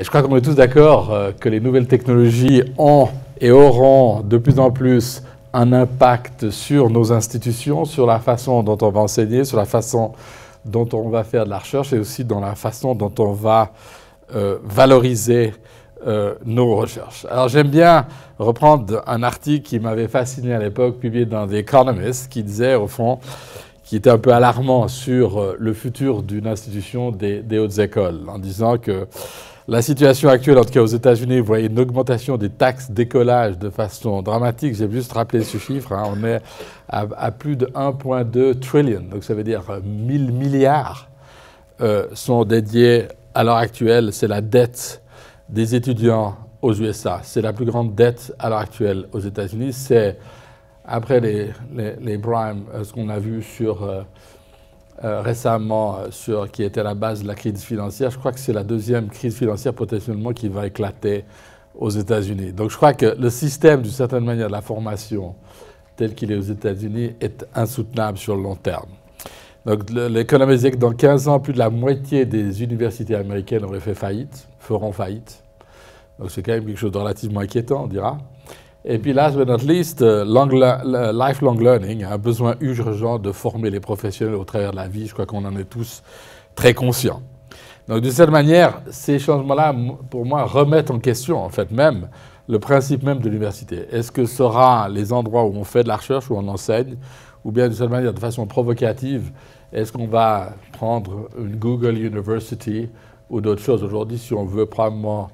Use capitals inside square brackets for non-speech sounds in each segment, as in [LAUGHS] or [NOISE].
Et je crois qu'on est tous d'accord euh, que les nouvelles technologies ont et auront de plus en plus un impact sur nos institutions, sur la façon dont on va enseigner, sur la façon dont on va faire de la recherche et aussi dans la façon dont on va euh, valoriser euh, nos recherches. Alors j'aime bien reprendre un article qui m'avait fasciné à l'époque, publié dans The Economist, qui disait au fond, qui était un peu alarmant sur le futur d'une institution des, des hautes écoles, en disant que la situation actuelle, en tout cas aux États-Unis, vous voyez une augmentation des taxes d'écolage de façon dramatique. J'ai juste rappelé ce chiffre. Hein. on est à, plus de 1,2 trillion, donc ça veut dire 1000 euh, milliards euh, sont dédiés à l'heure actuelle. C'est la dette des étudiants aux USA. C'est la plus grande dette à l'heure actuelle aux États-Unis. C'est après les, les, euh, ce qu'on a vu sur, euh, récemment euh, sur, qui était la base de la crise financière. Je crois que c'est la deuxième crise financière potentiellement qui va éclater aux États-Unis. Donc je crois que le système, d'une certaine manière, de la formation tel qu'il est aux États-Unis est insoutenable sur le long terme. Donc l'économie dit que dans 15 ans, plus de la moitié des universités américaines auraient fait faillite, feront faillite. Donc c'est quand même quelque chose de relativement inquiétant, on dira. Et puis, last but not least, euh, lifelong learning, un hein, besoin urgent de former les professionnels au travers de la vie. Je crois qu'on en est tous très conscients. Donc, de cette manière, ces changements-là, pour moi, remettent en question, en fait, même le principe même de l'université. Est-ce que sera les endroits où on fait de la recherche, où on enseigne, ou bien, de cette manière, de façon provocative, est-ce qu'on va prendre une Google University ou d'autres choses aujourd'hui si on veut probablement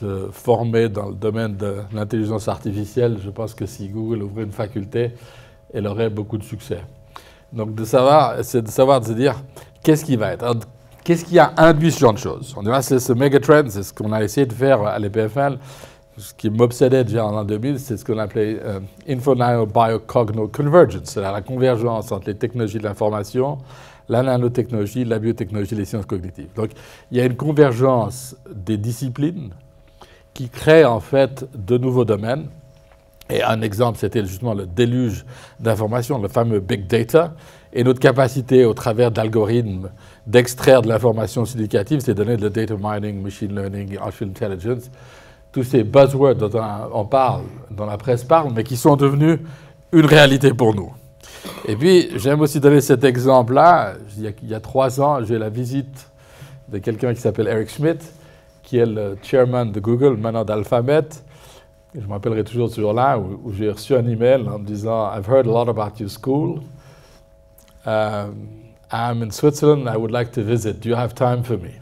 se former dans le domaine de l'intelligence artificielle, je pense que si Google ouvrait une faculté, elle aurait beaucoup de succès. Donc de savoir, c'est de savoir, de se dire, qu'est-ce qui va être Qu'est-ce qui a induit ce genre de choses On dirait, c'est ce megatrend, c'est ce qu'on a essayé de faire à l'EPFL, ce qui m'obsédait déjà en l'an 2000, c'est ce qu'on appelait euh, bio Biocogno Convergence, c'est-à-dire la convergence entre les technologies de l'information, la nanotechnologie, la biotechnologie, les sciences cognitives. Donc il y a une convergence des disciplines qui crée en fait de nouveaux domaines. Et un exemple, c'était justement le déluge d'informations, le fameux big data, et notre capacité au travers d'algorithmes d'extraire de l'information significative, c'est données de le data mining, machine learning, artificial intelligence, tous ces buzzwords dont on parle, dont la presse parle, mais qui sont devenus une réalité pour nous. Et puis, j'aime aussi donner cet exemple-là. Il, y a trois ans, j'ai la visite de quelqu'un qui s'appelle Eric Schmidt, qui est le chairman de Google, maintenant d'Alphabet. Je m'appellerai rappellerai toujours ce jour-là où, j'ai reçu un email en me disant I've heard a lot about your school. Um, I'm in Switzerland, I would like to visit. Do you have time for me?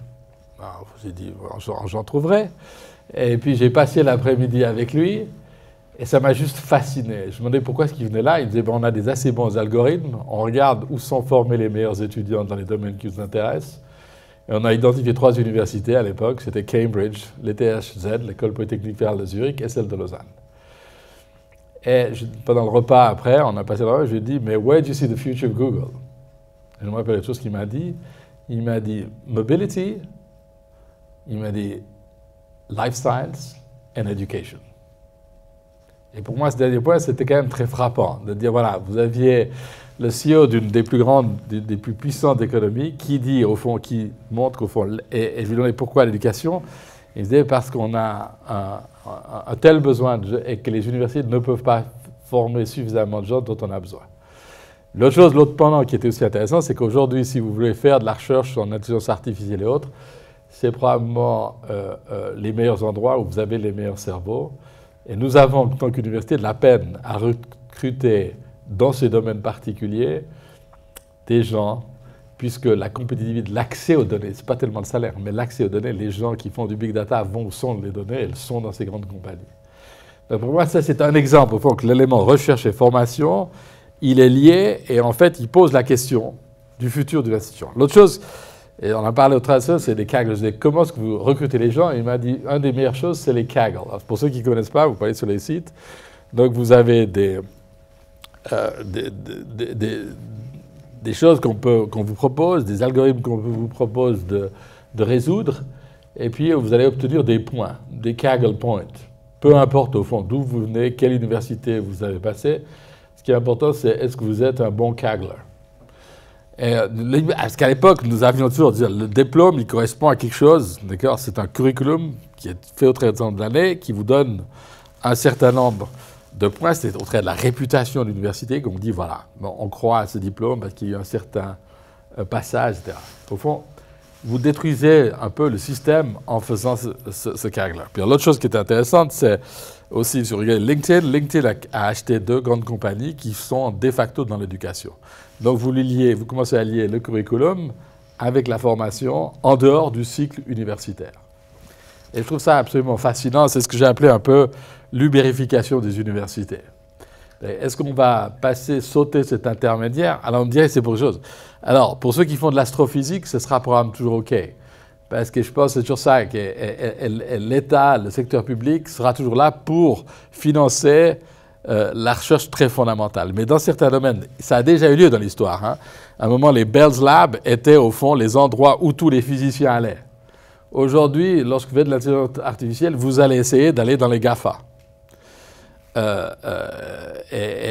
Ah, j'ai dit J'en trouverai. Et puis j'ai passé l'après-midi avec lui. Et ça m'a juste fasciné. Je me demandais pourquoi est-ce qu'il venait là. Il disait, ben, on a des assez bons algorithmes, on regarde où sont formés les meilleurs étudiants dans les domaines qui nous intéressent, et on a identifié trois universités à l'époque, c'était Cambridge, l'ETHZ, l'École Polytechnique de Zurich et celle de Lausanne. Et pendant le repas après, on a passé repas, je lui ai dit, mais where do you see the future of Google et Je me rappelle les choses qu'il m'a dit. Il m'a dit mobility, il m'a dit life science education. Et pour moi, ce dernier point, c'était quand même très frappant de dire, voilà, vous aviez le CEO d'une des plus grandes, des plus puissantes économies, qui dit au fond, qui montre qu'au fond, et, et, je lui pourquoi l'éducation, il disait parce qu'on a un, tel besoin et que les universités ne peuvent pas former suffisamment de gens dont on a besoin. L'autre chose, l'autre pendant qui était aussi intéressant, c'est qu'aujourd'hui, si vous voulez faire de la recherche en intelligence artificielle et autres, c'est probablement euh, euh, les meilleurs endroits où vous avez les meilleurs cerveaux. Et nous avons, en tant qu'université, de la peine à recruter dans ces domaines particuliers des gens, puisque la compétitivité, l'accès aux données, ce n'est pas tellement le salaire, mais l'accès aux données, les gens qui font du big data vont où sont les données, elles sont dans ces grandes compagnies. pour moi, ça c'est un exemple, au fond, que l'élément recherche et formation, il est lié et en fait, il pose la question du futur de l'institution. L'autre chose, et on a parlé au traducteur, c'est des Kaggle. Je dis, comment est-ce que vous recrutez les gens Et il m'a dit, une des meilleures choses, c'est les Kaggle. pour ceux qui ne connaissent pas, vous pouvez aller sur les sites. Donc vous avez des, euh, des, des, choses qu'on vous propose, des algorithmes qu'on vous propose de, résoudre, et puis vous allez obtenir des points, des Kaggle points. Peu importe au fond d'où vous venez, quelle université vous avez passé, ce qui est important c'est est-ce que vous êtes un bon Kaggler. parce euh, qu'à l'époque, nous avions toujours dit, le diplôme, il correspond à quelque chose, d'accord C'est un curriculum qui est fait au très de l'année, qui vous donne un certain nombre de points, c'est au trait de la réputation de l'université qu'on dit, voilà, on croit à ce diplôme parce qu'il y a eu un certain euh, passage, etc. Au fond, vous détruisez un peu le système en faisant ce, ce, caractère. Puis l'autre chose qui est intéressante, c'est aussi, sur LinkedIn, LinkedIn a, acheté deux grandes compagnies qui sont de facto dans l'éducation. Donc vous, liez, vous commencez à lier le curriculum avec la formation en dehors du cycle universitaire. Et je trouve ça absolument fascinant. C'est ce que j'ai appelé un peu l'ubérification des universités. Est-ce qu'on va passer, sauter cet intermédiaire Alors on me dirait c'est pour chose. Alors, pour ceux qui font de l'astrophysique, ce sera probablement toujours OK. Parce que je pense que c'est toujours ça, que eh, eh, eh, l'État, le secteur public sera toujours là pour financer euh, la recherche très fondamentale. Mais dans certains domaines, ça a déjà eu lieu dans l'histoire. Hein. À un moment, les Bell's Labs étaient au fond les endroits où tous les physiciens allaient. Aujourd'hui, lorsque vous faites de l'intelligence artificielle, vous allez essayer d'aller dans les GAFA. Euh, euh,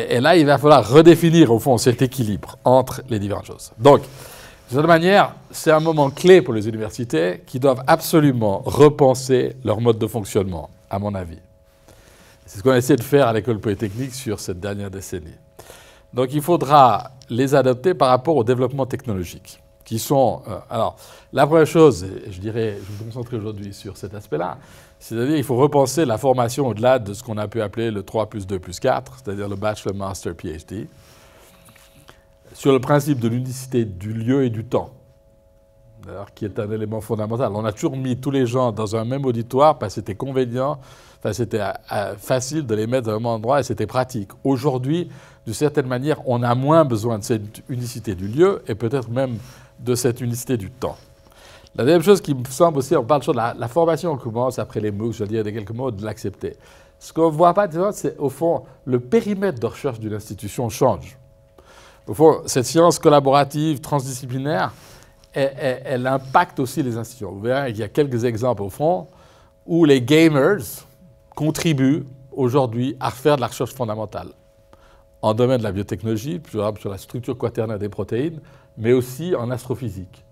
et, là, il va falloir redéfinir au fond cet équilibre entre les différentes choses. Donc, de cette manière, c'est un moment clé pour les universités qui doivent absolument repenser leur mode de fonctionnement, à mon avis. C'est ce qu'on a essayé de faire à l'école polytechnique sur cette dernière décennie. Donc, il faudra les adapter par rapport au développement technologique qui sont... Euh, alors, la première chose, je dirais, je vais me concentrer aujourd'hui sur cet aspect-là, c'est-à-dire qu'il faut repenser la formation au-delà de ce qu'on a pu appeler le 3 plus 2 plus 4, c'est-à-dire le bachelor, master, PhD, sur le principe de l'unicité du lieu et du temps, qui est un élément fondamental. On a toujours mis tous les gens dans un même auditoire parce que c'était convenient, c'était euh, euh, facile de les mettre dans un même endroit et c'était pratique. Aujourd'hui, de certaine manière, on a moins besoin de cette unicité du lieu et peut-être même de cette unicité du temps. La deuxième chose qui me semble aussi, on parle toujours de la, formation, on commence après les mots. je veux dire, quelques mots, de l'accepter. Ce qu'on ne voit pas, c'est au fond, le périmètre de recherche d'une institution change. Au fond, cette science collaborative, transdisciplinaire, elle, impacte aussi les institutions. Vous verrez y a quelques exemples au fond où les gamers contribuent aujourd'hui à refaire de la recherche fondamentale. En domaine de la biotechnologie, plus sur la structure quaternaire des protéines, mais aussi en astrophysique.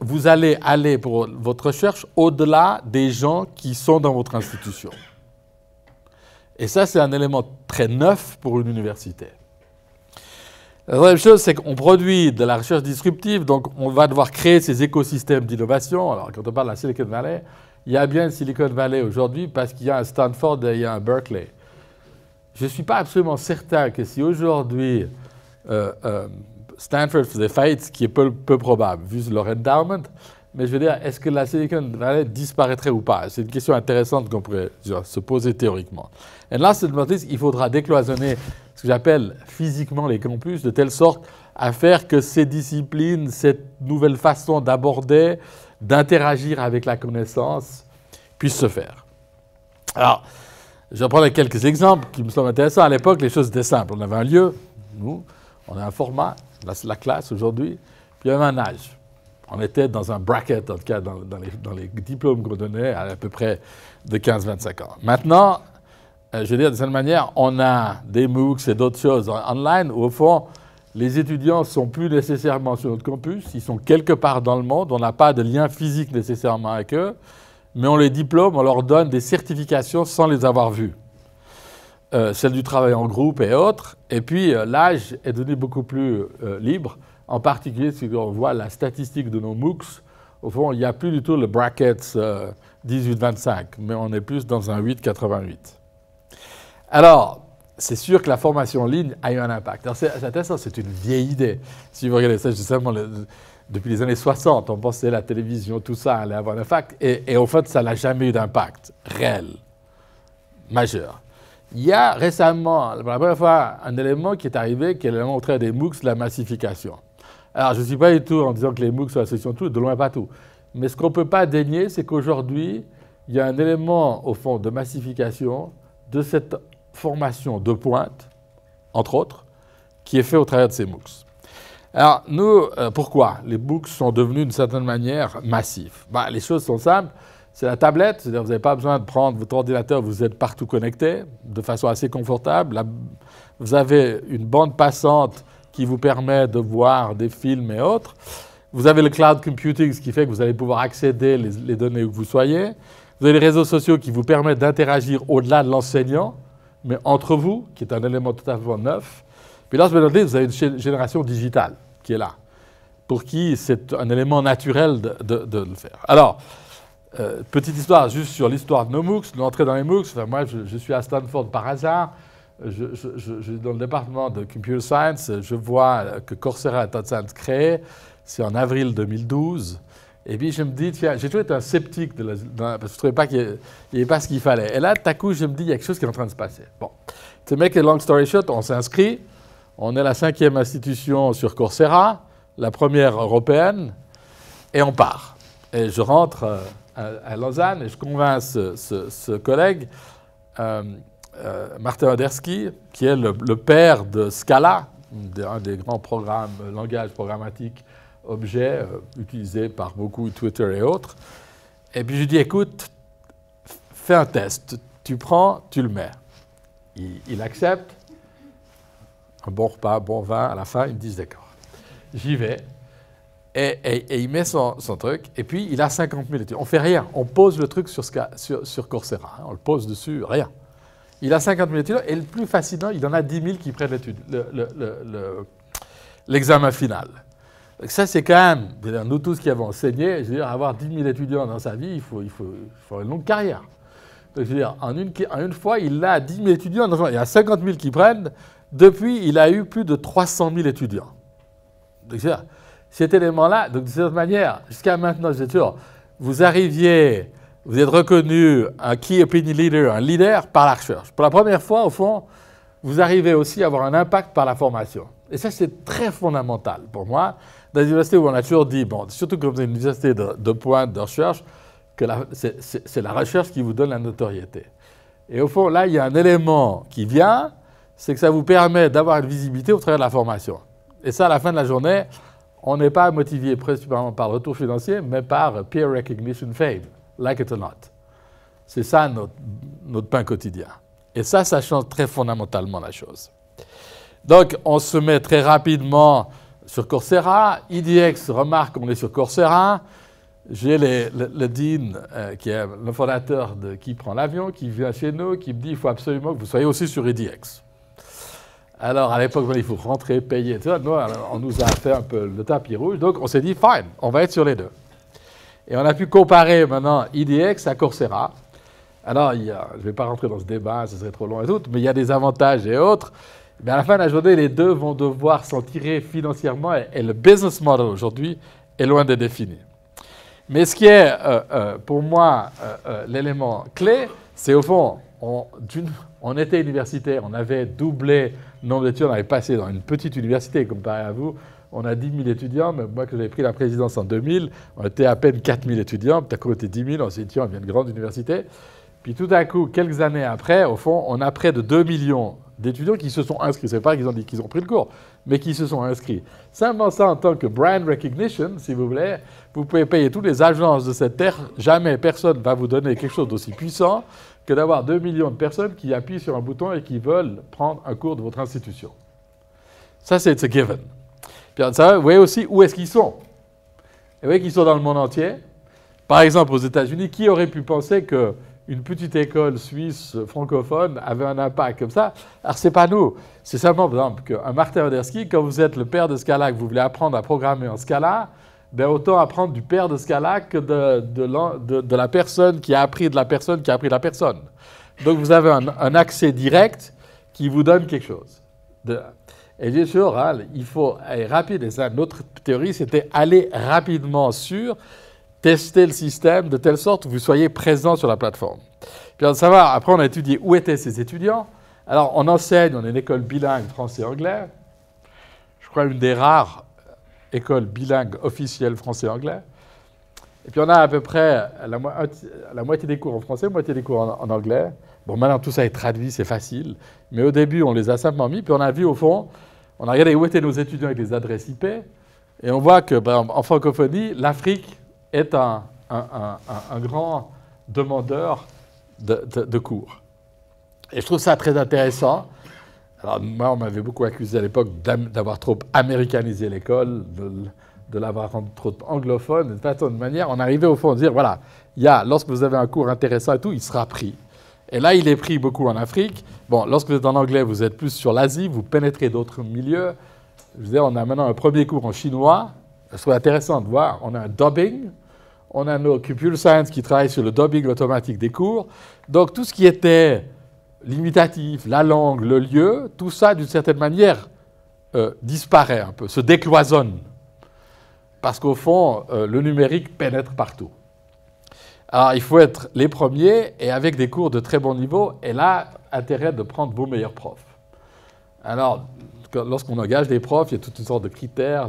Vous allez aller pour votre recherche au-delà des gens qui sont dans votre institution. Et ça, c'est un élément très neuf pour une université. La deuxième chose, c'est qu'on produit de la recherche disruptive, donc on va devoir créer ces écosystèmes d'innovation. Alors, quand on parle de la Silicon Valley, il y a bien une Silicon Valley aujourd'hui parce qu'il y a un Stanford et il y a un Berkeley. Je ne suis pas absolument certain que si aujourd'hui euh, euh, Stanford for the ce qui est peu, probable, vu leur endowment. Mais je veux dire, est-ce que la Silicon Valley disparaîtrait ou pas C'est une question intéressante qu'on pourrait se poser théoriquement. Et là, c'est il faudra décloisonner ce que j'appelle physiquement les campus, de telle sorte à faire que ces disciplines, cette nouvelle façon d'aborder, d'interagir avec la connaissance, puissent se faire. Alors, je vais prendre quelques exemples qui me semblent intéressants. À l'époque, les choses étaient simples. On avait un lieu, nous, on a un format, la, classe aujourd'hui, puis il y avait un âge. On était dans un bracket, en tout cas dans, les, diplômes qu'on donnait, à, peu près de 15-25 ans. Maintenant, euh, je veux dire, de cette manière, on a des MOOCs et d'autres choses online où, au fond, les étudiants ne sont plus nécessairement sur notre campus, ils sont quelque part dans le monde, on n'a pas de lien physique nécessairement avec eux, mais on les diplôme, on leur donne des certifications sans les avoir vus. Euh, celle du travail en groupe et autres. Et puis euh, l'âge est devenu beaucoup plus euh, libre, en particulier si on voit la statistique de nos MOOCs. Au fond, il n'y a plus du tout le bracket 18-25, mais on est plus dans un 8-88. Alors, c'est sûr que la formation en ligne a eu un impact. Alors, c'est c'est une vieille idée. Si vous regardez ça, justement, depuis les années 60, on pensait la télévision, tout ça allait avoir un impact. Et, en fait, ça n'a jamais eu d'impact réel, majeur. Il y a récemment, pour la première fois, un élément qui est arrivé, qui est l'élément au travers des MOOCs, la massification. Alors, je ne suis pas du tout en disant que les MOOCs sont la solution de tout, de loin pas tout. Mais ce qu'on ne peut pas dénier, c'est qu'aujourd'hui, il y a un élément, au fond, de massification de cette formation de pointe, entre autres, qui est fait au travers de ces MOOCs. Alors, nous, euh, pourquoi les MOOCs sont devenus d'une certaine manière massifs bah, Les choses sont simples c'est la tablette, c'est-à-dire vous n'avez pas besoin de prendre votre ordinateur, vous êtes partout connecté de façon assez confortable. vous avez une bande passante qui vous permet de voir des films et autres. Vous avez le cloud computing, ce qui fait que vous allez pouvoir accéder les, données où vous soyez. Vous avez les réseaux sociaux qui vous permettent d'interagir au-delà de l'enseignant, mais entre vous, qui est un élément totalement neuf. Puis là, vous avez une génération digitale qui est là, pour qui c'est un élément naturel de, de le faire. Alors, euh, petite histoire, juste sur l'histoire de nos MOOCs, l'entrée dans les MOOCs. moi, je, suis à Stanford par hasard. Je, suis dans le département de Computer Science, je vois euh, que Coursera est en train de créer. C'est en avril 2012. Et puis je me dis, tiens, j'ai toujours été un sceptique, de parce que je ne trouvais pas qu'il n'y avait pas ce qu'il fallait. Et là, tout à coup, je me dis, il y a quelque chose qui est en train de se passer. Bon, to make a long story short, on s'inscrit. On est la cinquième institution sur Coursera, la première européenne, et on part. Et je rentre. Euh, à, Lausanne et je convainc ce, collègue, euh, euh, Martin Oderski, qui est le, père de Scala, un des grands programmes, langages programmatiques objets euh, utilisés par beaucoup Twitter et autres. Et puis je lui dis, écoute, fais un test. Tu prends, tu le mets. Il, accepte. Un bon repas, bon vin. À la fin, ils me disent, d'accord. J'y vais. Et, il met son, truc, et puis il a 50 000 étudiants. On fait rien, on pose le truc sur, sur, Coursera, hein. on le pose dessus, rien. Il a 50 000 étudiants, et le plus fascinant, il en a 10 000 qui prennent l'examen final. Donc ça, c'est quand même, nous tous qui avons enseigné, je dire, avoir 10 000 étudiants dans sa vie, il faut, il faut, une longue carrière. Donc, je veux dire, en une, en une fois, il a 10 000 étudiants, il y a 50 000 qui prennent, depuis, il a eu plus de 300 000 étudiants. Donc, je veux cet élément-là, donc de cette manière, jusqu'à maintenant, je toujours, vous arriviez, vous êtes reconnu un key opinion leader, un leader par la recherche. Pour la première fois, au fond, vous arrivez aussi à avoir un impact par la formation. Et ça, c'est très fondamental pour moi. Dans les universités où on a toujours dit, bon, surtout êtes une université de, de pointe, de recherche, que c'est la recherche qui vous donne la notoriété. Et au fond, là, il y a un élément qui vient, c'est que ça vous permet d'avoir une visibilité au travers de la formation. Et ça, à la fin de la journée, on n'est pas motivé principalement par le retour financier, mais par peer recognition fame, like it or not. C'est ça notre, pain quotidien. Et ça, ça change très fondamentalement la chose. Donc, on se met très rapidement sur Coursera. IDX remarque qu'on est sur Coursera. J'ai le, Dean, euh, qui est le fondateur Qui prend l'avion, qui vient chez nous, qui me dit il faut absolument que vous soyez aussi sur IDX. Alors, à l'époque, il faut rentrer, payer, etc. on nous a fait un peu le tapis rouge. Donc, on s'est dit, fine, on va être sur les deux. Et on a pu comparer maintenant IDX à Coursera. Alors, je ne vais pas rentrer dans ce débat, ce serait trop long et tout, mais il y a des avantages et autres. Mais à la fin de la journée, les deux vont devoir s'en tirer financièrement et, le business model aujourd'hui est loin d'être défini. Mais ce qui est, euh, euh, pour moi, euh, l'élément clé, c'est au fond, on était universitaire, on avait doublé nombre d'étudiants avait passé dans une petite université comparé à vous. On a 10 000 étudiants, mais moi que j'avais pris la présidence en 2000, on était à peine 4 000 étudiants, peut coup, on était 10 000, on s'est dit, on vient de grande université. Puis tout d'un coup, quelques années après, au fond, on a près de 2 millions d'étudiants qui se sont inscrits. C'est pas qu'ils ont dit qu'ils ont pris le cours, mais qui se sont inscrits. Simplement ça, en tant que brand recognition, si vous voulez, vous pouvez payer toutes les agences de cette terre. Jamais personne ne va vous donner quelque chose d'aussi puissant que d'avoir 2 millions de personnes qui appuient sur un bouton et qui veulent prendre un cours de votre institution. Ça, c'est un given. Puis ça, vous voyez aussi où est-ce qu'ils sont. vous voyez qu'ils sont dans le monde entier. Par exemple, aux États-Unis, qui aurait pu penser que une petite école suisse francophone avait un impact comme ça. Alors, c'est pas nous. C'est simplement, par exemple, qu'un Martin Odersky, quand vous êtes le père de Scala, que vous voulez apprendre à programmer en Scala, ben, autant apprendre du père de Scala que de, de, de, la personne qui a appris de la personne qui a appris de la personne. Donc vous avez un, accès direct qui vous donne quelque chose. et bien sûr, il faut aller rapide. Et ça, notre théorie, c'était aller rapidement sur tester le système de telle sorte que vous soyez présent sur la plateforme. Puis ça va, après on a étudié où étaient ces étudiants. Alors on enseigne, on est une école bilingue français-anglais. Je crois une des rares école bilingue officielle français-anglais. Et puis on a à peu près la, moitié des cours en français, la moitié des cours en, anglais. Bon, maintenant tout ça est traduit, c'est facile. Mais au début, on les a simplement mis. Puis on a vu au fond, on a regardé où étaient nos étudiants avec les adresses IP. Et on voit que, en francophonie, l'Afrique est un, grand demandeur de cours. Et je trouve ça très intéressant alors, moi, on m'avait beaucoup accusé à l'époque d'avoir trop américanisé l'école, de, l'avoir rendue trop anglophone. de de façon de manière, on arrivait au fond à dire voilà, y a, lorsque vous avez un cours intéressant et tout, il sera pris. Et là, il est pris beaucoup en Afrique. Bon, lorsque vous êtes en anglais, vous êtes plus sur l'Asie, vous pénétrez d'autres milieux. Je veux dire, on a maintenant un premier cours en chinois. Ce serait intéressant de voir. On a un dubbing. On a nos computer science qui travaillent sur le dubbing automatique des cours. Donc, tout ce qui était l'imitatif, la langue, le lieu, tout ça, d'une certaine manière, euh, disparaît un peu, se décloisonne. Parce qu'au fond, euh, le numérique pénètre partout. Alors, il faut être les premiers et avec des cours de très bon niveau. Et là, intérêt de prendre vos meilleurs profs. Alors, lorsqu'on engage des profs, il y a toutes sortes de critères,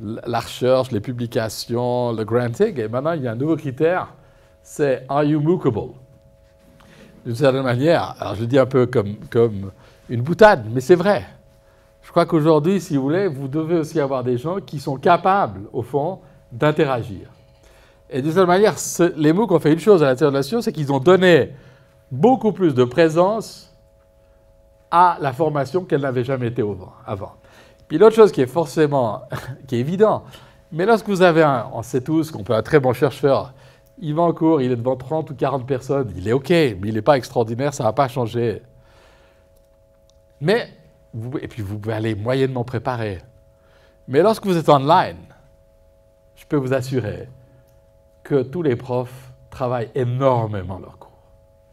la recherche, les publications, le granting. Et maintenant, il y a un nouveau critère, c'est « are you mookable » d'une certaine manière, alors je dis un peu comme, comme une boutade, mais c'est vrai. Je crois qu'aujourd'hui, si vous voulez, vous devez aussi avoir des gens qui sont capables, au fond, d'interagir. Et d'une certaine manière, les MOOC ont fait une chose à l'intérieur de la science, c'est qu'ils ont donné beaucoup plus de présence à la formation qu'elle n'avait jamais été avant. Puis l'autre chose qui est forcément, [LAUGHS] qui est évident, mais lorsque vous avez un, on sait tous qu'on peut un très bon chercheur il va en cours, il est devant 30 ou 40 personnes, il est OK, mais il n'est pas extraordinaire, ça ne va pas changer. Mais, vous, et puis vous pouvez aller moyennement préparé. Mais lorsque vous êtes online, je peux vous assurer que tous les profs travaillent énormément leurs cours.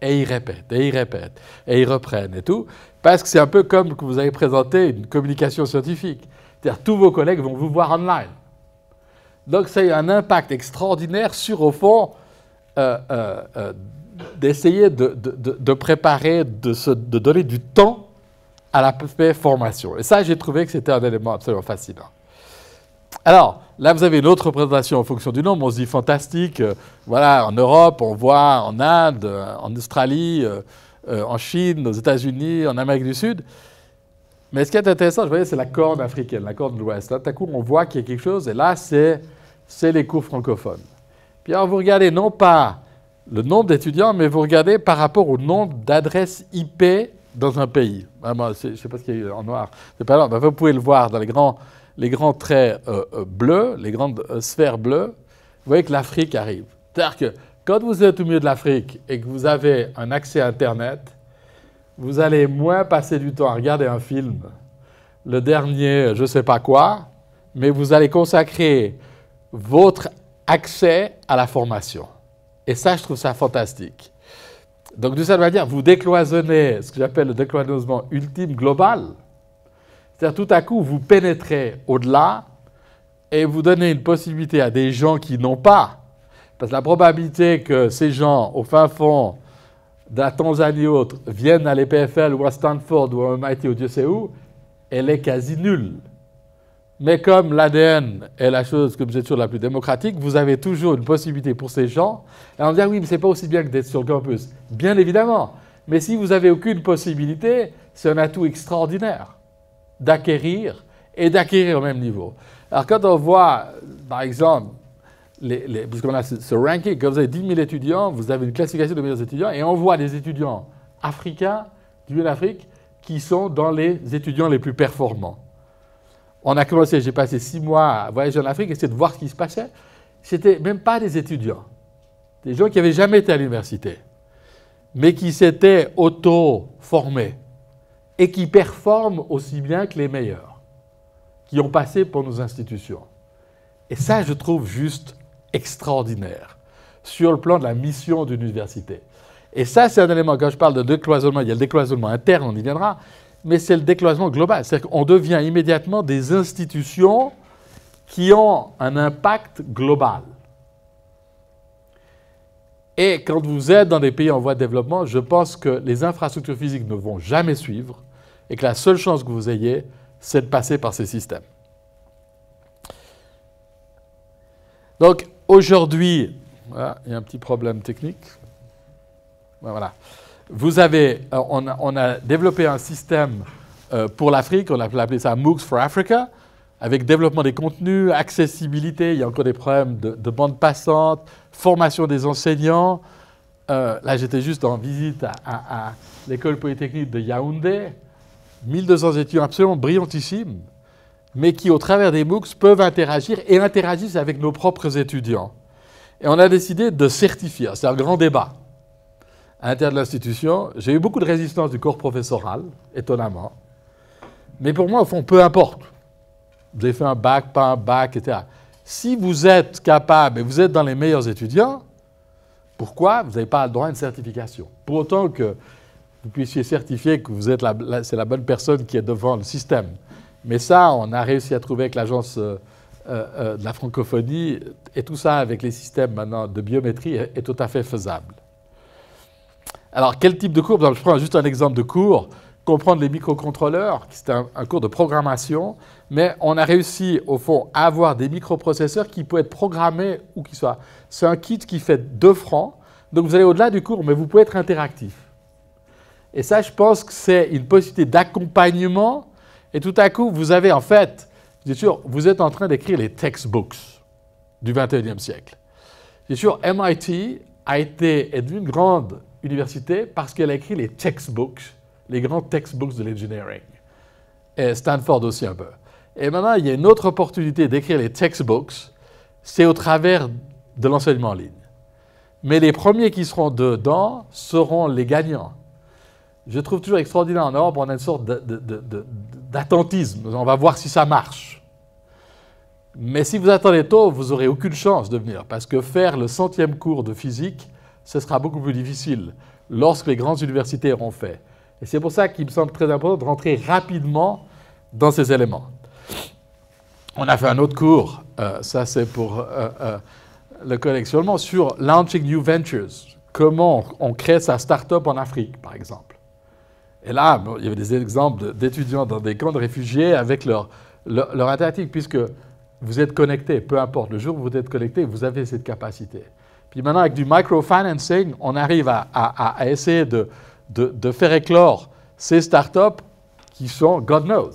Et ils répètent, et ils répètent, et ils reprennent, et tout. Parce que c'est un peu comme que vous avez présenté une communication scientifique. C'est-à-dire tous vos collègues vont vous voir online. Donc ça a eu un impact extraordinaire sur, au fond, euh, euh, euh, d'essayer de, préparer, de, se, de donner du temps à la formation. Et ça, j'ai trouvé que c'était un élément absolument fascinant. Alors, là, vous avez une autre représentation en fonction du nombre. On se dit fantastique. voilà, en Europe, on voit en Inde, en Australie, en Chine, aux États-Unis, en Amérique du Sud. Mais ce qui est intéressant, je voyais, c'est la corne africaine, la corne de l'Ouest. Là, tout à coup, on voit qu'il y a quelque chose, et là, c'est c'est les cours francophones. Puis vous regardez non pas le nombre d'étudiants, mais vous regardez par rapport au nombre d'adresses IP dans un pays. Ah, je ne sais pas ce qu'il y a en noir. C'est pas ben, vous pouvez le voir dans les grands, les grands traits euh, euh, bleus, les grandes euh, sphères bleues. Vous voyez que l'Afrique arrive. C'est-à-dire que quand vous êtes au milieu de l'Afrique et que vous avez un accès à Internet, vous allez moins passer du temps à regarder un film, le dernier, je ne sais pas quoi, mais vous allez consacrer votre accès à la formation. Et ça, je trouve ça fantastique. Donc, de certaine manière, vous décloisonnez ce que j'appelle le décloisonnement ultime global. C'est-à-dire, tout à coup, vous pénétrez au-delà et vous donnez une possibilité à des gens qui n'ont pas. Parce que la probabilité que ces gens, au fin fond d'un Tanzanie ou autre, viennent à l'EPFL ou à Stanford ou à MIT ou Dieu sait où, elle est quasi nulle. Mais comme l'ADN est la chose, que vous êtes toujours la plus démocratique, vous avez toujours une possibilité pour ces gens. Et on dit, oui, mais c'est pas aussi bien que d'être sur le campus. Bien évidemment. Mais si vous n'avez aucune possibilité, c'est un atout extraordinaire d'acquérir et d'acquérir au même niveau. Alors quand on voit, par exemple, les, qu'on a ce, ranking, quand vous avez 10 000 étudiants, vous avez une classification de meilleurs étudiants, et on voit des étudiants africains, du Afrique qui sont dans les étudiants les plus performants on a commencé, j'ai passé six mois à voyager en Afrique, essayer de voir ce qui se passait. C'était même pas des étudiants, des gens qui n'avaient jamais été à l'université, mais qui s'étaient auto-formés et qui performent aussi bien que les meilleurs, qui ont passé pour nos institutions. Et ça, je trouve juste extraordinaire sur le plan de la mission d'une université. Et ça, c'est un élément, quand je parle de décloisonnement, il y a le décloisonnement interne, on y viendra, mais c'est le décloisonnement global. C'est-à-dire qu'on devient immédiatement des institutions qui ont un impact global. Et quand vous êtes dans des pays en voie de développement, je pense que les infrastructures physiques ne vont jamais suivre et que la seule chance que vous ayez, c'est de passer par ces systèmes. Donc aujourd'hui, il y a un petit problème technique. Voilà vous avez, euh, on, a développé un système euh, pour l'Afrique, on a appelé ça MOOCs for Africa, avec développement des contenus, accessibilité, il y a encore des problèmes de, bande passante, formation des enseignants. Euh, là, j'étais juste en visite à, à l'école polytechnique de Yaoundé. 1200 étudiants absolument brillantissimes, mais qui, au travers des MOOCs, peuvent interagir et interagissent avec nos propres étudiants. Et on a décidé de certifier. C'est un grand débat à l'intérieur de l'institution. J'ai eu beaucoup de résistance du corps professoral, étonnamment. Mais pour moi, au fond, peu importe. Vous avez fait un bac, pas un bac, etc. Si vous êtes capable et vous êtes dans les meilleurs étudiants, pourquoi vous n'avez pas le droit à une certification Pour autant que vous puissiez certifier que vous êtes la, c'est la bonne personne qui est devant le système. Mais ça, on a réussi à trouver avec l'agence euh, euh, euh, de la francophonie, et tout ça avec les systèmes maintenant de biométrie est tout à fait faisable. Alors, quel type de cours Je prends juste un exemple de cours. Comprendre les microcontrôleurs, c'est un, cours de programmation, mais on a réussi, au fond, à avoir des microprocesseurs qui peuvent être programmés ou qui soient. C'est un kit qui fait 2 francs, donc vous allez au-delà du cours, mais vous pouvez être interactif. Et ça, je pense que c'est une possibilité d'accompagnement. Et tout à coup, vous avez en fait, bien sûr, vous êtes en train d'écrire les textbooks du 21e siècle. Bien sûr, MIT a été une grande université parce qu'elle a écrit les textbooks, les grands textbooks de l'engineering. Et Stanford aussi un peu. Et maintenant, il y a une autre opportunité d'écrire les textbooks, c'est au travers de l'enseignement en ligne. Mais les premiers qui seront dedans seront les gagnants. Je trouve toujours extraordinaire en Europe, on a une sorte d'attentisme. On va voir si ça marche. Mais si vous attendez tôt, vous n'aurez aucune chance de venir, parce que faire le centième cours de physique, ce sera beaucoup plus difficile lorsque les grandes universités auront fait. Et c'est pour ça qu'il me semble très important de rentrer rapidement dans ces éléments. On a fait un autre cours, euh, ça c'est pour euh, euh, le collectionnement, sur Launching New Ventures, comment on crée sa start-up en Afrique, par exemple. Et là, il y avait des exemples d'étudiants dans des camps de réfugiés avec leur, leur, puisque vous êtes connecté, peu importe le jour où vous êtes connecté, vous avez cette capacité. Puis maintenant, avec du microfinancing, on arrive à, essayer de, faire éclore ces startups qui sont God knows.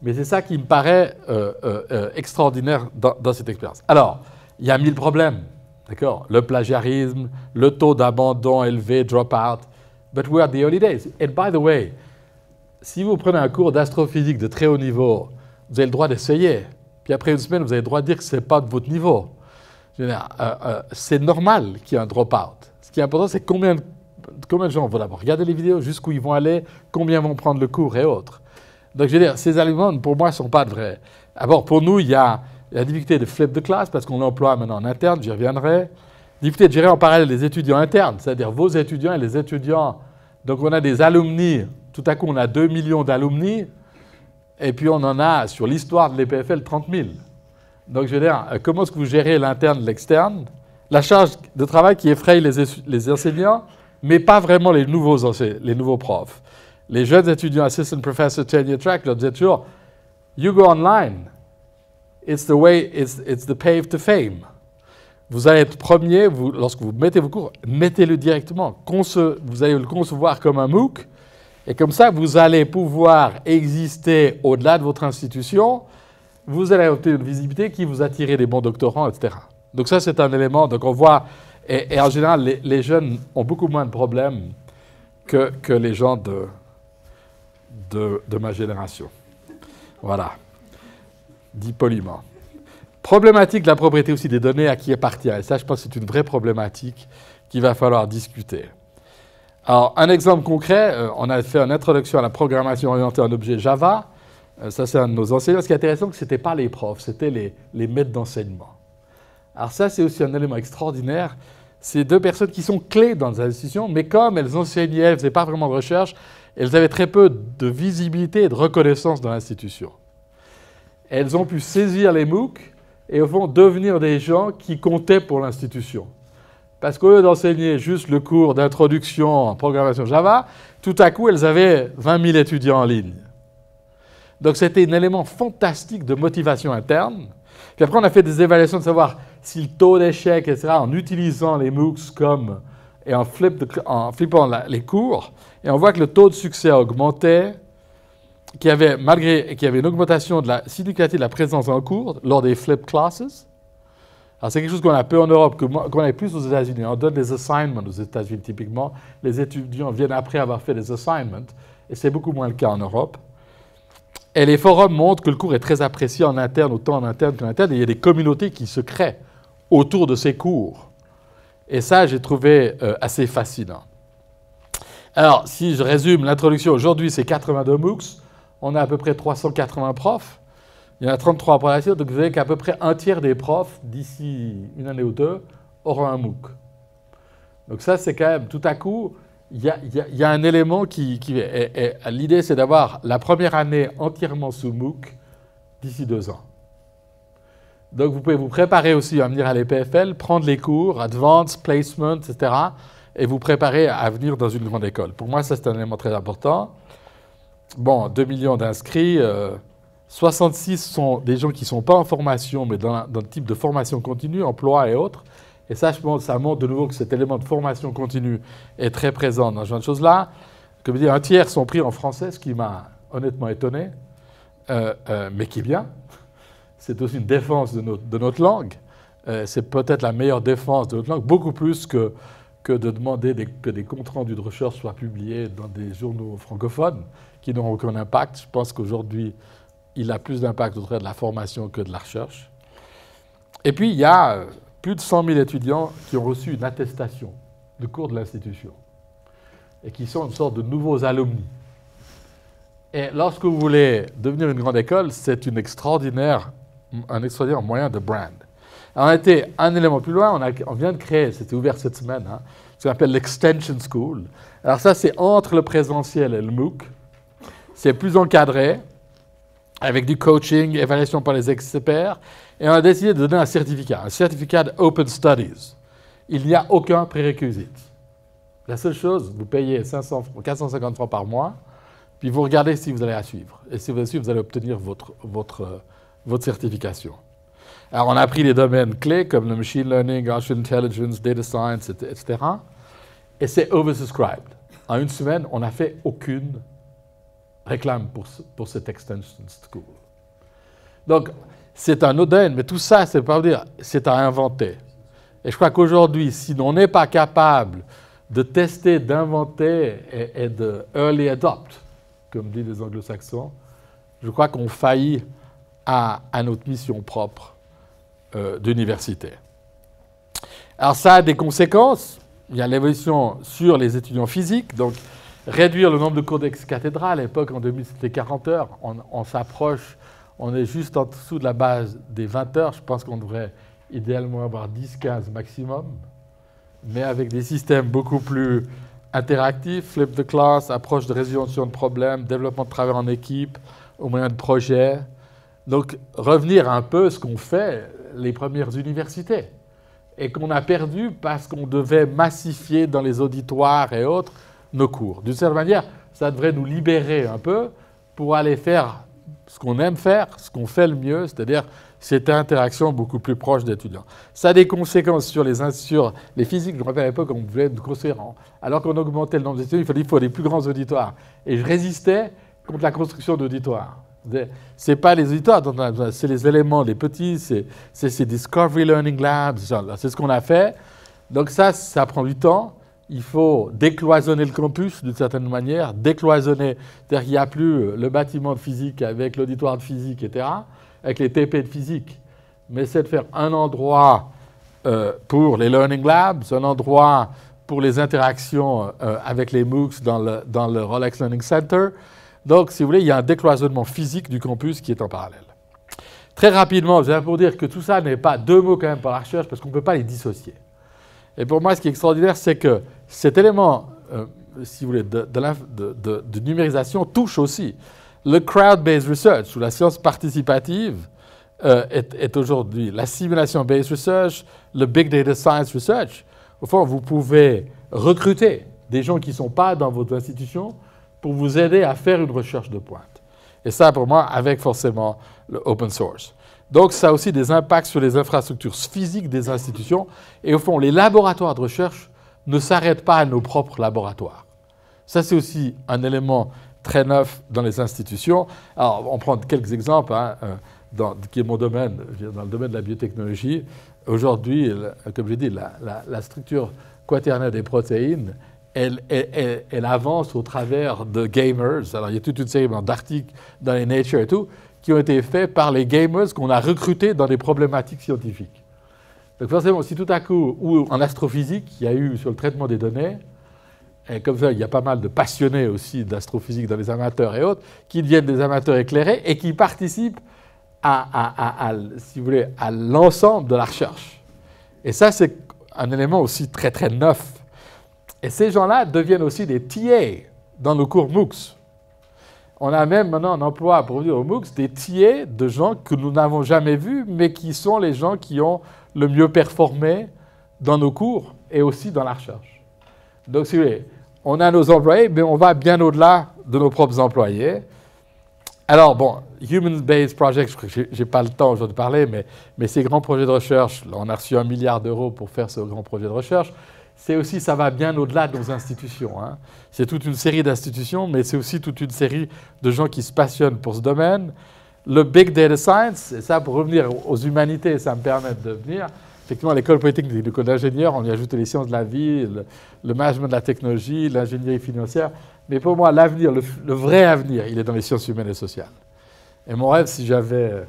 Mais c'est ça qui me paraît euh, euh, euh, extraordinaire dans, cette expérience. Alors, il y a mille problèmes, d'accord Le plagiarisme, le taux d'abandon élevé, drop-out. But we are the only days. And by the way, si vous prenez un cours d'astrophysique de très haut niveau, vous avez le droit d'essayer. Puis après une semaine, vous avez le droit de dire que ce n'est pas de votre niveau. Euh, euh, c'est normal qu'il y ait un drop-out. Ce qui est important, c'est combien, combien de gens vont d'abord regarder les vidéos, jusqu'où ils vont aller, combien vont prendre le cours et autres. Donc, je veux dire, ces arguments, pour moi, ne sont pas de vrais. D'abord, pour nous, il y a la difficulté de flip de classe, parce qu'on l'emploie maintenant en interne, j'y reviendrai. Difficulté de gérer en parallèle les étudiants internes, c'est-à-dire vos étudiants et les étudiants. Donc, on a des alumni. Tout à coup, on a 2 millions d'alumni. Et puis, on en a, sur l'histoire de l'EPFL, 30 000. Donc, je veux dire, euh, comment est-ce que vous gérez l'interne, l'externe La charge de travail qui effraie les, enseignants, mais pas vraiment les nouveaux, les nouveaux profs. Les jeunes étudiants assistant professor tenure track leur disaient toujours You go online. It's the way, it's, it's the pave to fame. Vous allez être premier, lorsque vous mettez vos cours, mettez-le directement. vous allez le concevoir comme un MOOC. Et comme ça, vous allez pouvoir exister au-delà de votre institution vous allez obtenir une visibilité qui vous attire des bons doctorants, etc. Donc ça, c'est un élément. Donc on voit, et, en général, les, jeunes ont beaucoup moins de problèmes que, que les gens de, de, ma génération. Voilà, dit poliment. Problématique de la propriété aussi des données à qui appartient. Et ça, je pense que c'est une vraie problématique qu'il va falloir discuter. Alors, un exemple concret, euh, on a fait une introduction à la programmation orientée en objet Java. Euh, ça, c'est un de nos enseignants. Ce qui est intéressant, ce n'était pas les profs, c'était les, les maîtres d'enseignement. Alors ça, c'est aussi un élément extraordinaire. Ces deux personnes qui sont clés dans les institutions, mais comme elles enseignaient, elles ne faisaient pas vraiment de recherche, elles avaient très peu de visibilité et de reconnaissance dans l'institution. Elles ont pu saisir les MOOC et au fond devenir des gens qui comptaient pour l'institution. Parce qu'au lieu d'enseigner juste le cours d'introduction en programmation Java, tout à coup, elles avaient 20 000 étudiants en ligne. Donc c'était un élément fantastique de motivation interne. Puis après, on a fait des évaluations de savoir si le taux d'échec, etc., en utilisant les MOOCs comme et en, flip en flippant les cours, et on voit que le taux de succès a augmenté, qu'il y avait, malgré qu'il y avait une augmentation de la significative de la présence en cours lors des flip classes. Alors c'est quelque chose qu'on a peu en Europe, qu'on a plus aux États-Unis. On donne des assignments aux États-Unis typiquement. Les étudiants viennent après avoir fait des assignments, et c'est beaucoup moins le cas en Europe. Et les forums montrent que le cours est très apprécié en interne, autant en interne qu'en interne, il y a des communautés qui se créent autour de ces cours. Et ça, j'ai trouvé euh, assez fascinant. Alors, si je résume l'introduction, aujourd'hui, c'est 82 MOOCs. On a à peu près 380 profs. Il y en a 33 pour la donc vous savez qu'à peu près un tiers des profs, d'ici une année ou deux, auront un MOOC. Donc ça, c'est quand même tout à coup, il y, a un élément qui. qui L'idée, c'est d'avoir la première année entièrement sous MOOC d'ici deux ans. Donc vous pouvez vous préparer aussi à venir à l'EPFL, prendre les cours, advanced, placement, etc. et vous préparer à venir dans une grande école. Pour moi, ça, c'est un élément très important. Bon, 2 millions d'inscrits, 66 euh, sont des gens qui ne sont pas en formation, mais dans, dans le type de formation continue, emploi et autres. Et ça, je pense, ça montre de nouveau que cet élément de formation continue est très présent dans ce genre de choses-là. Comme je un tiers sont pris en français, ce qui m'a honnêtement étonné, euh, euh, mais qui est bien. C'est aussi une défense de notre, langue. Euh, c'est peut-être la meilleure défense de notre langue, beaucoup plus que, que de demander des, que des comptes rendus de recherche soient publiés dans des journaux francophones qui n'ont aucun impact. Je pense qu'aujourd'hui, il a plus d'impact au travers de la formation que de la recherche. Et puis, il y a plus de 100 000 étudiants qui ont reçu une attestation de cours de l'institution et qui sont une sorte de nouveaux alumni. Et lorsque vous voulez devenir une grande école, c'est une extraordinaire, un extraordinaire moyen de brand. on a été un élément plus loin, on, vient de créer, c'était ouvert cette semaine, hein, ce qu'on appelle l'Extension School. Alors ça, c'est entre le présentiel et le MOOC. C'est plus encadré, avec du coaching, évaluation par les experts, et on a décidé de donner un certificat, un certificat d'Open Open Studies. Il n'y a aucun prérequisite. La seule chose, vous payez 500 450 francs par mois, puis vous regardez si vous allez à suivre. Et si vous allez suivre, vous allez obtenir votre, votre, votre certification. Alors, on a pris les domaines clés comme le machine learning, artificial intelligence, data science, etc. Et c'est oversubscribed. En une semaine, on n'a fait aucune réclame pour, pour cette extension school. Donc, c'est un Oden, mais tout ça, c'est pas dire, c'est à inventer. Et je crois qu'aujourd'hui, si on n'est pas capable de tester, d'inventer et, de early adopt, comme disent les anglo-saxons, je crois qu'on faillit à, à, notre mission propre euh, d'université. Alors ça a des conséquences. Il y a l'évolution sur les étudiants physiques. Donc, Réduire le nombre de cours d'ex-cathédrale, à l'époque, en 2000, c'était 40 heures. On, s'approche, on est juste en dessous de la base des 20 heures. Je pense qu'on devrait idéalement avoir 10-15 maximum. Mais avec des systèmes beaucoup plus interactifs, flip the class, approche de résolution de problèmes, développement de travail en équipe, au moyen de projets. Donc, revenir un peu à ce qu'ont fait les premières universités et qu'on a perdu parce qu'on devait massifier dans les auditoires et autres nos cours. D'une certaine manière, ça devrait nous libérer un peu pour aller faire ce qu'on aime faire, ce qu'on fait le mieux, c'est-à-dire cette interaction beaucoup plus proche d'étudiants. Ça a des conséquences sur les, les physiques. Je me rappelle à l'époque, on voulait nous construire. alors qu'on augmentait le nombre d'étudiants, il fallait, des plus grands auditoires. Et je résistais contre la construction d'auditoires. Ce n'est pas les auditoires dont on c'est les éléments, les petits, c'est ces Discovery Learning Labs, c'est ce qu'on a fait. Donc ça, ça prend du temps il faut décloisonner le campus d'une certaine manière, décloisonner, c'est-à-dire qu'il n'y a plus le bâtiment de physique avec l'auditoire de physique, etc., avec les TP de physique, mais c'est de faire un endroit euh, pour les Learning Labs, un endroit pour les interactions euh, avec les MOOCs dans le, dans le Rolex Learning Center. Donc, si vous voulez, il y a un décloisonnement physique du campus qui est en parallèle. Très rapidement, je viens pour dire que tout ça n'est pas deux mots quand même pour la recherche, parce qu'on ne peut pas les dissocier. Et pour moi, ce qui est extraordinaire, c'est que cet élément, euh, si vous voulez, de, numérisation touche aussi le crowd-based research ou la science participative euh, est, est aujourd'hui la simulation-based research, le big data science research. Au fond, vous pouvez recruter des gens qui ne sont pas dans votre institution pour vous aider à faire une recherche de pointe. Et ça, pour moi, avec forcément le open source. Donc ça a aussi des impacts sur les infrastructures physiques des institutions. Et au fond, les laboratoires de recherche ne s'arrêtent pas à nos propres laboratoires. Ça, c'est aussi un élément très neuf dans les institutions. Alors, on prend quelques exemples, hein, euh, qui est mon domaine, dans le domaine de la biotechnologie. Aujourd'hui, comme je dis, la, la, structure quaternaire des protéines, elle, elle, avance au travers de gamers. Alors, il y a toute une série d'articles dans les Nature et tout, qui ont été faits par les gamers qu'on a recrutés dans des problématiques scientifiques. Donc forcément, si tout à coup, ou en astrophysique, il y a eu sur le traitement des données, et comme ça, il y a pas mal de passionnés aussi d'astrophysique dans les amateurs et autres, qui deviennent des amateurs éclairés et qui participent à, à si vous voulez, à l'ensemble de la recherche. Et ça, c'est un élément aussi très, très neuf. Et ces gens-là deviennent aussi des TA dans nos cours MOOCs. On a même maintenant un emploi à produire au MOOCs des tiers de gens que nous n'avons jamais vus, mais qui sont les gens qui ont le mieux performé dans nos cours et aussi dans la recherche. Donc, si vous voulez, on a nos employés, mais on va bien au-delà de nos propres employés. Alors, bon, Human Based Project, je n'ai pas le temps aujourd'hui de parler, mais, ces grands projets de recherche, on a reçu un milliard d'euros pour faire ce grand projet de recherche c'est aussi, ça va bien au-delà de nos institutions. Hein. C'est toute une série d'institutions, mais c'est aussi toute une série de gens qui se passionnent pour ce domaine. Le Big Data Science, et ça pour revenir aux humanités, ça me permet de venir. Effectivement, l'école politique l'école d'ingénieur, on y ajoute les sciences de la vie, le, management de la technologie, l'ingénierie financière. Mais pour moi, l'avenir, le vrai avenir, il est dans les sciences humaines et sociales. Et mon rêve, si j'avais euh,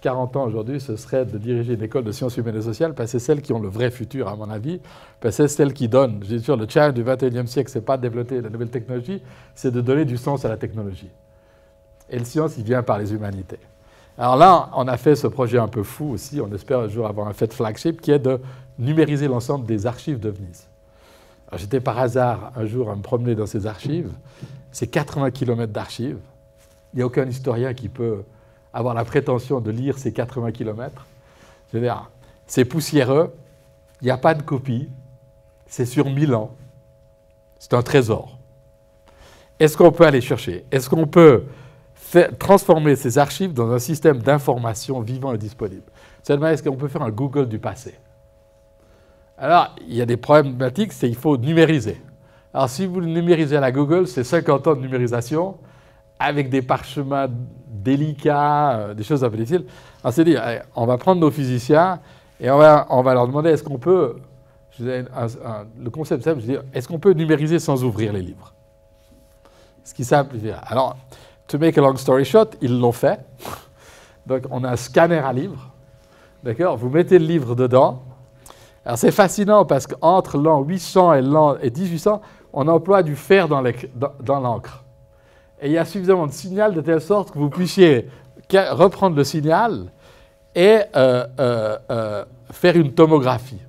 40 ans aujourd'hui, ce serait de diriger une école de sciences humaines et sociales, parce que c'est celles qui ont le vrai futur, à mon avis, parce que c'est celles qui donnent. Je dis toujours, le challenge du 21e siècle, c'est pas de développer la nouvelle technologie, c'est de donner du sens à la technologie. Et le science, il vient par les humanités. Alors là, on a fait ce projet un peu fou aussi, on espère un jour avoir un fait flagship, qui est de numériser l'ensemble des archives de Venise. J'étais par hasard un jour à me promener dans ces archives, c'est 80 km d'archives, il n'y a aucun historien qui peut avoir la prétention de lire ces 80 km. c'est poussiéreux, il n'y a pas de copie, c'est sur 1000 ans, c'est un trésor. Est-ce qu'on peut aller chercher Est-ce qu'on peut transformer ces archives dans un système d'information vivant et disponible Seulement, est-ce qu'on peut faire un Google du passé Alors, il y a des problématiques, c'est qu'il faut numériser. Alors, si vous numérisez à la Google, c'est 50 ans de numérisation, avec des parchemins délicats, euh, des choses un peu difficiles. On s'est dit, eh, on va prendre nos physiciens et on va, leur demander est-ce qu'on peut, je le concept simple, est-ce qu'on peut numériser sans ouvrir les livres Ce qui simplifiera. Alors, to make a long story short, ils l'ont fait. Donc, on a un scanner à livres. D'accord Vous mettez le livre dedans. Alors, c'est fascinant parce qu'entre l'an 800 et l'an 1800, on emploie du fer dans l'encre et il y a suffisamment de signal de telle sorte que vous puissiez reprendre le signal et euh, euh, euh, faire une tomographie.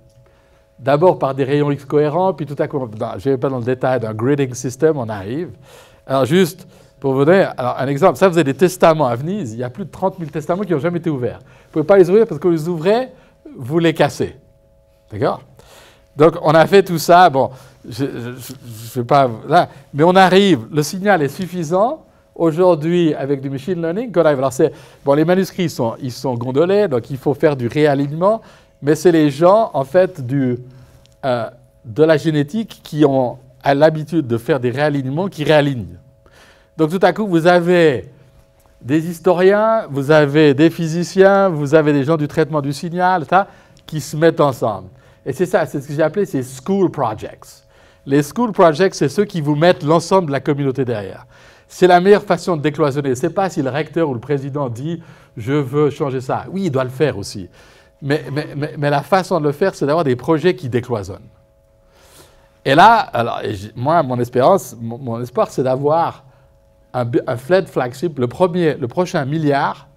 D'abord par des rayons X cohérents, puis tout à coup, bah, je ne vais pas dans le détail d'un gridding system, on arrive. Alors juste pour vous donner un exemple, ça faisait des testaments à Venise, il y a plus de 30 000 testaments qui n'ont jamais été ouverts. Vous ne pouvez pas les ouvrir parce que vous les ouvrez, vous les cassez. D'accord Donc on a fait tout ça, bon, je, ne sais pas, là, mais on arrive, le signal est suffisant aujourd'hui avec du machine learning bon, les manuscrits sont, ils sont gondolés, donc il faut faire du réalignement, mais c'est les gens en fait euh, de la génétique qui ont à l'habitude de faire des réalignements qui réalignent. Donc tout à coup, vous avez des historiens, vous avez des physiciens, vous avez des gens du traitement du signal, ça, qui se mettent ensemble. Et c'est ça, c'est ce que j'ai appelé ces school projects. Les school projects, c'est ceux qui vous mettent l'ensemble de la communauté derrière. C'est la meilleure façon de décloisonner. Ce n'est pas si le recteur ou le président dit je veux changer ça. Oui, il doit le faire aussi. Mais, la façon de le faire, c'est d'avoir des projets qui décloisonnent. Et là, alors, moi, mon espérance, mon, espoir, c'est d'avoir un, un FLED flagship, le, premier, le prochain milliard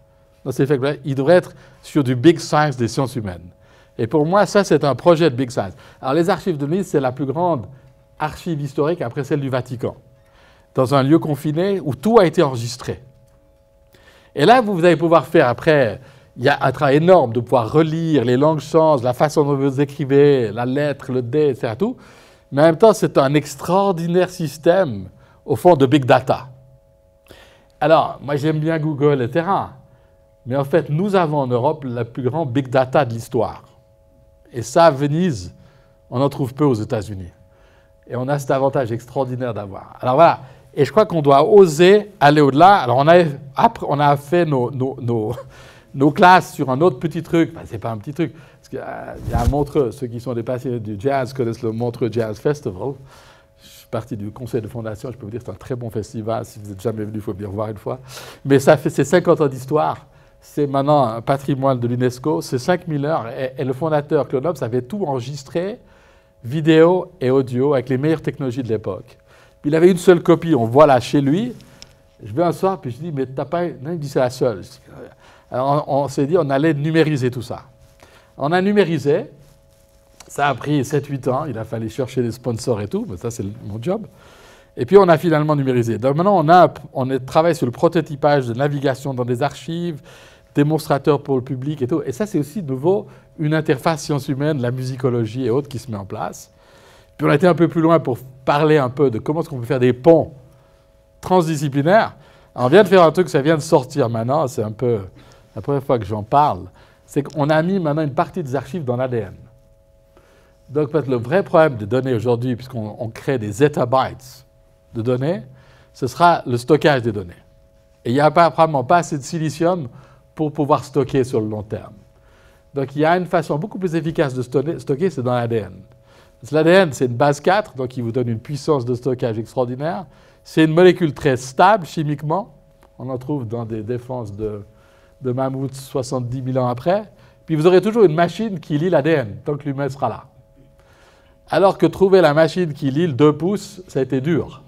dans ces il devrait être sur du big science des sciences humaines. Et pour moi, ça, c'est un projet de big science. Alors, les archives de Nice, c'est la plus grande archives historiques après celles du Vatican, dans un lieu confiné où tout a été enregistré. Et là, vous allez pouvoir faire après, il y a un travail énorme de pouvoir relire, les langues changent, la façon dont vous écrivez, la lettre, le dé, etc. Tout. Mais en même temps, c'est un extraordinaire système, au fond, de big data. Alors, moi j'aime bien Google, etc. Mais en fait, nous avons en Europe la plus grande big data de l'histoire. Et ça, à Venise, on en trouve peu aux États-Unis. Et on a cet avantage extraordinaire d'avoir. Alors voilà. Et je crois qu'on doit oser aller au-delà. Alors on a, on a fait nos, nos, [LAUGHS] nos, classes sur un autre petit truc. Ce c'est pas un petit truc. Parce qu'il euh, y a Montreux. Ceux qui sont des passionnés du jazz connaissent le Montreux Jazz Festival. Je suis parti du conseil de fondation. Je peux vous dire que c'est un très bon festival. Si vous n'êtes jamais venu, il faut bien voir une fois. Mais ça fait ces 50 ans d'histoire. C'est maintenant un patrimoine de l'UNESCO. C'est 5000 heures. Et, le fondateur, Claude avait tout enregistré vidéo et audio avec les meilleures technologies de l'époque. Il avait une seule copie, on voit là chez lui. Je vais un soir, puis je dis, mais t'as pas. Non, il dit, c'est la seule. Euh, alors on, s'est dit, on allait numériser tout ça. On a numérisé. Ça a pris 7-8 ans. Il a fallu chercher des sponsors et tout, mais ça, c'est mon job. Et puis, on a finalement numérisé. Donc maintenant, on, a, on travaille sur le prototypage de navigation dans des archives, démonstrateur pour le public et tout. Et ça, c'est aussi de nouveau une interface sciences humaines, la musicologie et autres qui se met en place. Puis on a été un peu plus loin pour parler un peu de comment est-ce qu'on peut faire des ponts transdisciplinaires. on vient de faire un truc, ça vient de sortir maintenant, c'est un peu la première fois que j'en parle, c'est qu'on a mis maintenant une partie des archives dans l'ADN. Donc le vrai problème des données aujourd'hui, puisqu'on crée des zettabytes de données, ce sera le stockage des données. Et il n'y a apparemment pas assez de silicium pour pouvoir stocker sur le long terme. Donc il y a une façon beaucoup plus efficace de stocker, c'est dans l'ADN. L'ADN, c'est une base 4, donc il vous donne une puissance de stockage extraordinaire. C'est une molécule très stable chimiquement. On en trouve dans des défenses de, mammouths 70 000 ans après. Puis vous aurez toujours une machine qui lit l'ADN, tant que l'humain sera là. Alors que trouver la machine qui lit le 2 pouces, ça a été dur.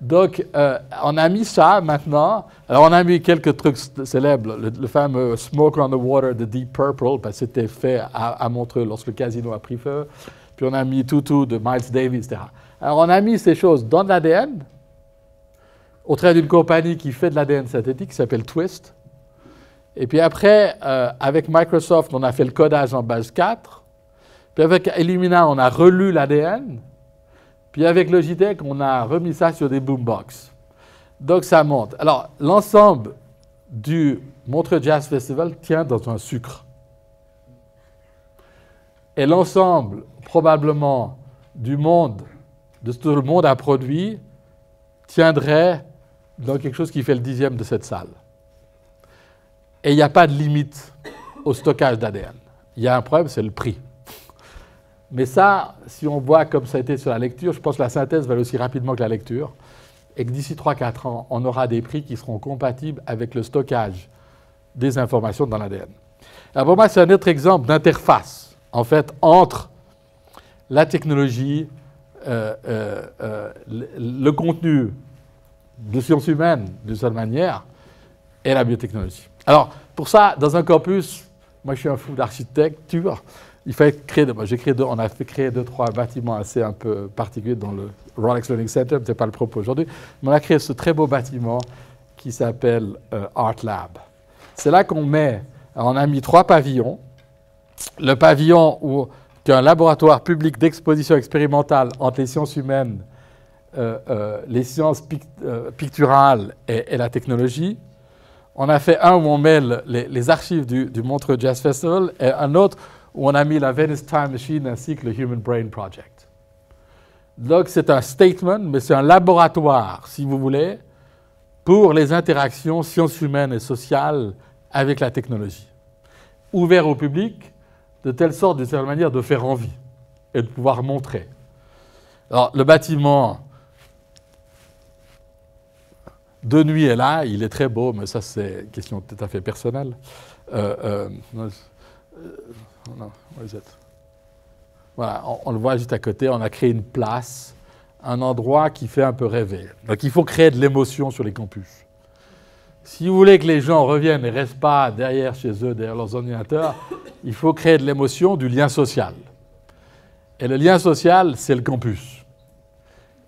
Donc, euh, on a mis ça maintenant. Alors, on a mis quelques trucs célèbres. Le, fameux Smoke on the Water de Deep Purple, parce que c'était fait à, Montreux lorsque le casino a pris feu. Puis on a mis Tutu de Miles Davis, etc. Alors, on a mis ces choses dans l'ADN, au travers d'une compagnie qui fait de l'ADN synthétique, qui s'appelle Twist. Et puis après, euh, avec Microsoft, on a fait le codage en base 4. Puis avec Illumina, on a relu l'ADN. Puis avec Logitech, on a remis ça sur des boombox. Donc ça monte. Alors l'ensemble du Montreux Jazz Festival tient dans un sucre. Et l'ensemble, probablement, du monde, de ce que le monde a produit, tiendrait dans quelque chose qui fait le dixième de cette salle. Et il n'y a pas de limite au stockage d'ADN. Il y a un problème, c'est le prix. Mais ça, si on voit comme ça a été sur la lecture, je pense que la synthèse va aussi rapidement que la lecture, et que d'ici 3-4 ans, on aura des prix qui seront compatibles avec le stockage des informations dans l'ADN. Alors pour moi, c'est un autre exemple d'interface, en fait, entre la technologie, euh, euh, euh, le, contenu de sciences humaines, d'une seule manière, et la biotechnologie. Alors, pour ça, dans un campus, moi je suis un fou d'architecture, il fallait créer, j'ai créé deux, on a fait créer deux, trois bâtiments assez un peu particuliers dans le Rolex Learning Center, ce n'est pas le propos aujourd'hui, mais on a créé ce très beau bâtiment qui s'appelle euh, Art Lab. C'est là qu'on met, on a mis trois pavillons. Le pavillon où qui est un laboratoire public d'exposition expérimentale entre les sciences humaines, euh, euh, les sciences picturales et, la technologie, on a fait un où on met les, archives du, du, Montreux Jazz Festival et un autre où on a mis la Venice Time Machine ainsi que le Human Brain Project. Donc c'est un statement, mais c'est un laboratoire, si vous voulez, pour les interactions sciences humaines et sociales avec la technologie. Ouvert au public, de telle sorte, d'une certaine manière, de faire envie et de pouvoir montrer. Alors le bâtiment de nuit est là, il est très beau, mais ça c'est question tout à fait personnelle. Euh, euh, on Voilà, on, le voit juste à côté, on a créé une place, un endroit qui fait un peu rêver. Donc il faut créer de l'émotion sur les campus. Si vous voulez que les gens reviennent et restent pas derrière chez eux, derrière leurs ordinateurs, il faut créer de l'émotion, du lien social. Et le lien social, c'est le campus.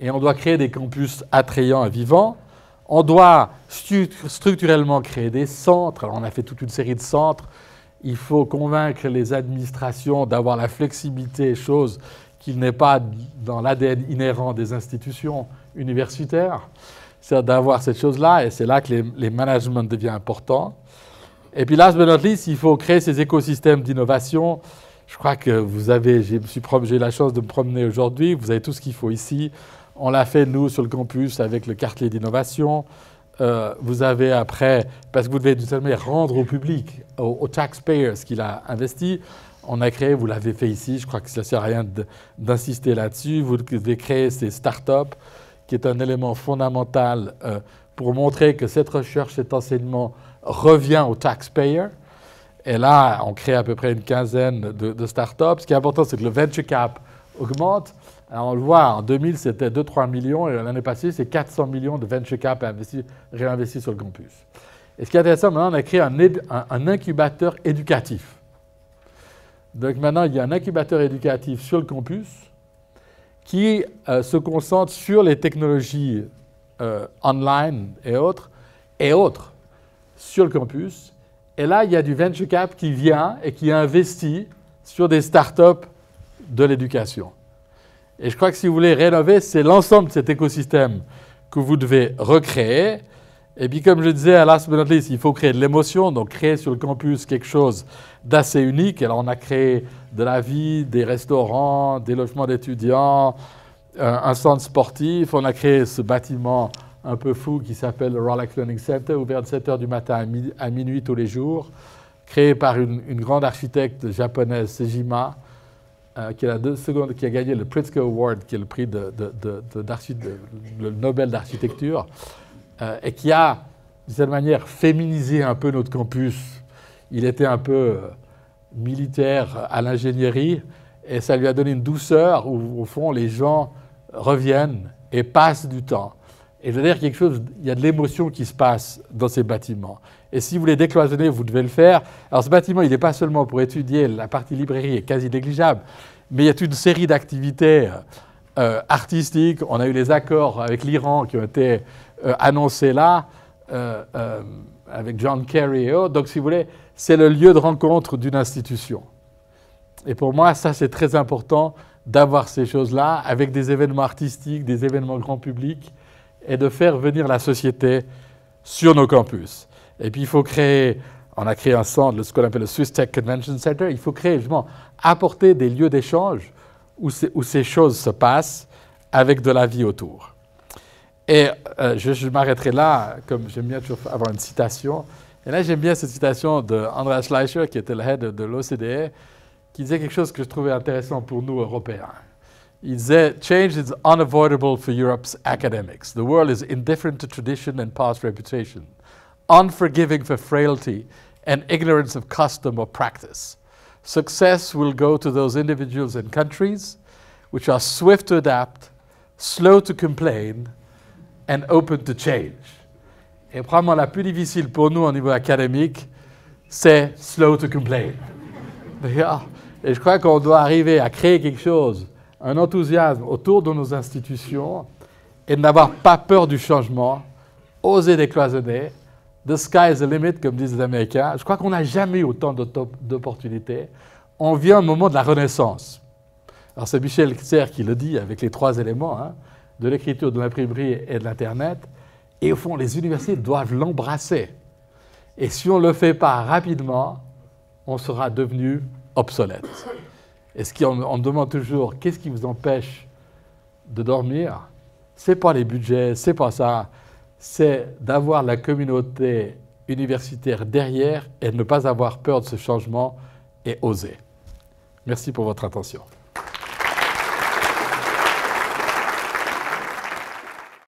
Et on doit créer des campus attrayants et vivants. On doit structurellement créer des centres. Alors on a fait toute une série de centres il faut convaincre les administrations d'avoir la flexibilité, chose qu'il n'est pas dans l'ADN inhérent des institutions universitaires. C'est à dire d'avoir cette chose-là, et c'est là que les, les managements deviennent importants. Et puis, last but not least, il faut créer ces écosystèmes d'innovation. Je crois que vous avez, j'ai eu la chance de me promener aujourd'hui, vous avez tout ce qu'il faut ici. On l'a fait, nous, sur le campus, avec le quartier d'innovation. Euh, vous avez après, parce que vous devez tout certaine rendre au public, aux, taxpayers, ce qu'il a investi, on a créé, vous l'avez fait ici, je crois que ça ne sert à rien d'insister là-dessus, vous devez créer ces startups, qui est un élément fondamental euh, pour montrer que cette recherche, cet enseignement revient aux taxpayers. Et là, on crée à peu près une quinzaine de, de startups. Ce qui est important, c'est que le venture cap augmente on le voit, en 2000, c'était 2-3 millions, et l'année passée, c'est 400 millions de venture cap réinvestis sur le campus. Et ce qui est intéressant, maintenant, on a créé un, incubateur éducatif. Donc maintenant, il y a un incubateur éducatif sur le campus qui euh, se concentre sur les technologies euh, online et autres, et autres sur le campus. Et là, il y a du venture cap qui vient et qui investit sur des start startups de l'éducation. Et je crois que si vous voulez rénover, c'est l'ensemble de cet écosystème que vous devez recréer. Et puis, comme je disais, à last but least, il faut créer de l'émotion, donc créer sur le campus quelque chose d'assez unique. Alors, on a créé de la vie, des restaurants, des logements d'étudiants, un centre sportif. On a créé ce bâtiment un peu fou qui s'appelle le Rolex Learning Center, ouvert de 7 h du matin à, minuit tous les jours, créé par une grande architecte japonaise, Sejima. Euh, qui, a gagné le Pritzker Award, qui est le prix de, le Nobel d'architecture, euh, et qui a, d'une certaine manière, féminisé un peu notre campus. Il était un peu euh, militaire à l'ingénierie, et ça lui a donné une douceur où, au fond, les gens reviennent et passent du temps. Et je veux dire quelque chose, il y a de l'émotion qui se passe dans ces bâtiments. Et si vous voulez décloisonner, vous devez le faire. Alors ce bâtiment, il n'est pas seulement pour étudier, la partie librairie est quasi négligeable, mais il y a une série d'activités euh, artistiques. On a eu les accords avec l'Iran qui ont été euh, annoncés là, euh, avec John Kerry et autres. Donc si vous voulez, c'est le lieu de rencontre d'une institution. Et pour moi, ça c'est très important d'avoir ces choses-là avec des événements artistiques, des événements grand public et de faire venir la société sur nos campus. Et puis il faut créer, on a créé un centre, ce qu'on appelle le Swiss Tech Convention Center, il faut créer justement, apporter des lieux d'échange où, ces choses se passent avec de la vie autour. Et euh, je, je m'arrêterai là, comme j'aime bien toujours avoir une citation. Et là, j'aime bien cette citation de Andreas Schleicher, qui était le head de l'OCDE, qui disait quelque chose que je trouvais intéressant pour nous, Européens. Il disait Change is unavoidable for Europe's academics. The world is indifferent to tradition and past reputation. unforgiving for frailty and ignorance of custom or practice. Success will go to those individuals and countries which are swift to adapt, slow to complain, and open to change. Et vraiment, la plus difficile pour nous au niveau académique, c'est slow to complain. [LAUGHS] Et je crois qu'on doit arriver à créer quelque chose, un enthousiasme autour de nos institutions et n'avoir pas peur du changement, oser décloisonner The sky is the limit, comme disent les Américains. Je crois qu'on n'a jamais eu autant d'opportunités. On vient au moment de la Renaissance. Alors c'est Michel Serres qui le dit avec les trois éléments, hein, de l'écriture, de l'imprimerie et de l'Internet. Et au fond, les universités doivent l'embrasser. Et si on ne le fait pas rapidement, on sera devenu obsolète. Et ce qu'on on me demande toujours, qu'est-ce qui vous empêche de dormir C'est pas les budgets, c'est pas ça c'est d'avoir la communauté universitaire derrière et de ne pas avoir peur de ce changement et oser. Merci pour votre attention.